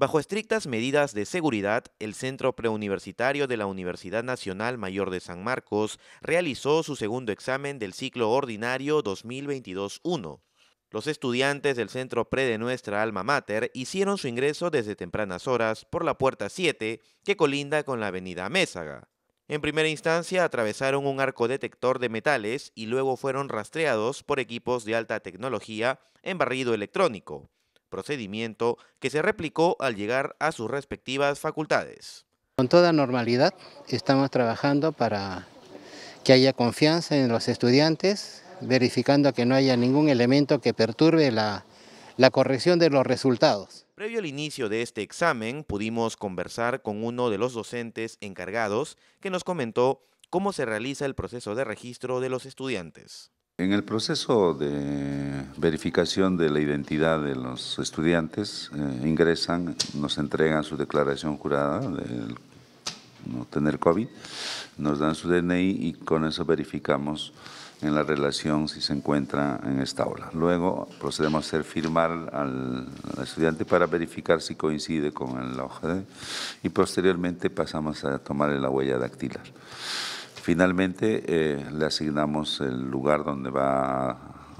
Bajo estrictas medidas de seguridad, el Centro Preuniversitario de la Universidad Nacional Mayor de San Marcos realizó su segundo examen del ciclo ordinario 2022-1. Los estudiantes del centro pre de nuestra alma mater hicieron su ingreso desde tempranas horas por la puerta 7, que colinda con la avenida Mésaga. En primera instancia atravesaron un arco detector de metales y luego fueron rastreados por equipos de alta tecnología en barrido electrónico procedimiento que se replicó al llegar a sus respectivas facultades. Con toda normalidad estamos trabajando para que haya confianza en los estudiantes, verificando que no haya ningún elemento que perturbe la, corrección de los resultados. Previo al inicio de este examen pudimos conversar con uno de los docentes encargados que nos comentó cómo se realiza el proceso de registro de los estudiantes. En el proceso de verificación de la identidad de los estudiantes, eh, ingresan, nos entregan su declaración jurada de no tener COVID, nos dan su DNI y con eso verificamos en la relación si se encuentra en esta aula. Luego procedemos a hacer firmar al, estudiante para verificar si coincide con el hoja y posteriormente pasamos a tomar la huella dactilar. Finalmente eh, le asignamos el lugar donde va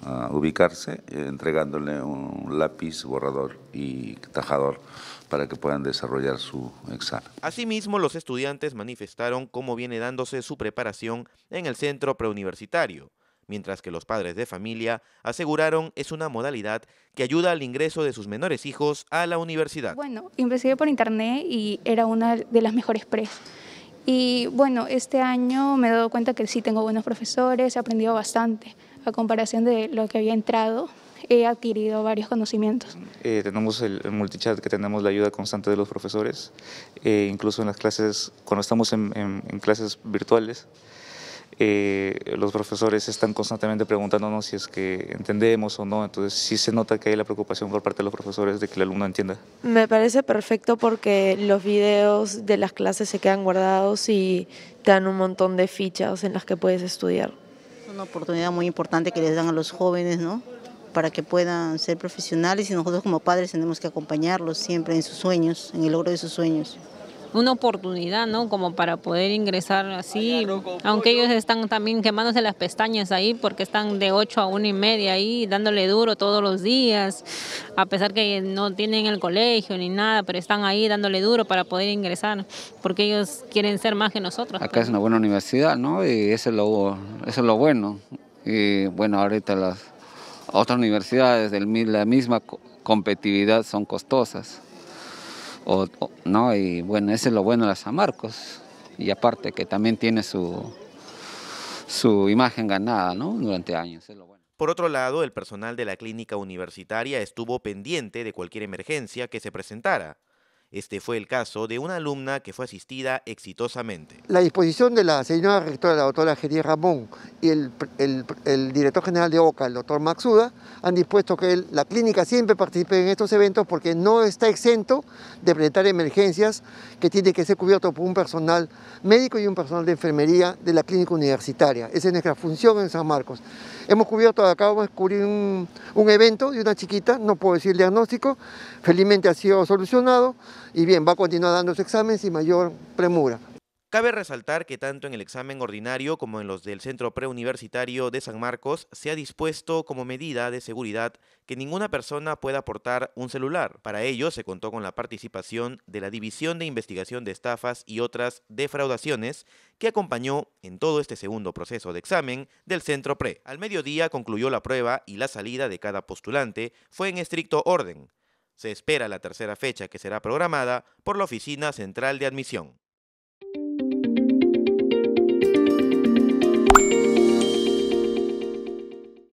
a, ubicarse, eh, entregándole un lápiz, borrador y tajador para que puedan desarrollar su examen. Asimismo, los estudiantes manifestaron cómo viene dándose su preparación en el centro preuniversitario, mientras que los padres de familia aseguraron es una modalidad que ayuda al ingreso de sus menores hijos a la universidad. Bueno, investigué por internet y era una de las mejores pres y bueno, este año me he dado cuenta que sí tengo buenos profesores, he aprendido bastante a comparación de lo que había entrado he adquirido varios conocimientos. Eh, tenemos el, multichat que tenemos la ayuda constante de los profesores, eh, incluso en las clases, cuando estamos en clases virtuales, eh, los profesores están constantemente preguntándonos si es que entendemos o no, entonces sí se nota que hay la preocupación por parte de los profesores de que el alumno entienda. Me parece perfecto porque los videos de las clases se quedan guardados y te dan un montón de fichas en las que puedes estudiar. Es una oportunidad muy importante que les dan a los jóvenes, ¿no? para que puedan ser profesionales y nosotros como padres tenemos que acompañarlos siempre en sus sueños, en el logro de sus sueños una oportunidad, ¿no? Como para poder ingresar así, aunque ellos están también quemándose las pestañas ahí porque están de 8 a 1 y media ahí dándole duro todos los días, a pesar que no tienen el colegio ni nada, pero están ahí dándole duro para poder ingresar porque ellos quieren ser más que nosotros. Acá es pues. una buena universidad, ¿no? Y eso es lo, eso es lo bueno. Y bueno, ahorita las otras universidades de la misma competitividad son costosas. ¿no? Y bueno, ese es lo bueno de San Marcos. Y aparte que también tiene su, su imagen ganada durante años. Por otro lado, el personal de la clínica universitaria estuvo pendiente de cualquier emergencia que se presentara. Este fue el caso de una alumna que fue asistida exitosamente. La disposición de la señora rectora, la doctora Gería Ramón, y el, director general de OCA, el doctor Maxuda, han dispuesto que la clínica siempre participe en estos eventos porque no está exento de presentar emergencias que tiene que ser cubierto por un personal médico y un personal de enfermería de la clínica universitaria. Esa es nuestra función en San Marcos. Hemos cubierto, acabamos de cubrir un, evento de una chiquita, no puedo decir diagnóstico, felizmente ha sido solucionado y bien, va a continuar dando sus exámenes sin mayor premura. Cabe resaltar que tanto en el examen ordinario como en los del Centro Preuniversitario de San Marcos se ha dispuesto como medida de seguridad que ninguna persona pueda portar un celular. Para ello se contó con la participación de la División de Investigación de Estafas y otras defraudaciones que acompañó en todo este segundo proceso de examen del Centro Pre. Al mediodía concluyó la prueba y la salida de cada postulante fue en estricto orden. Se espera la tercera fecha que será programada por la Oficina Central de Admisión.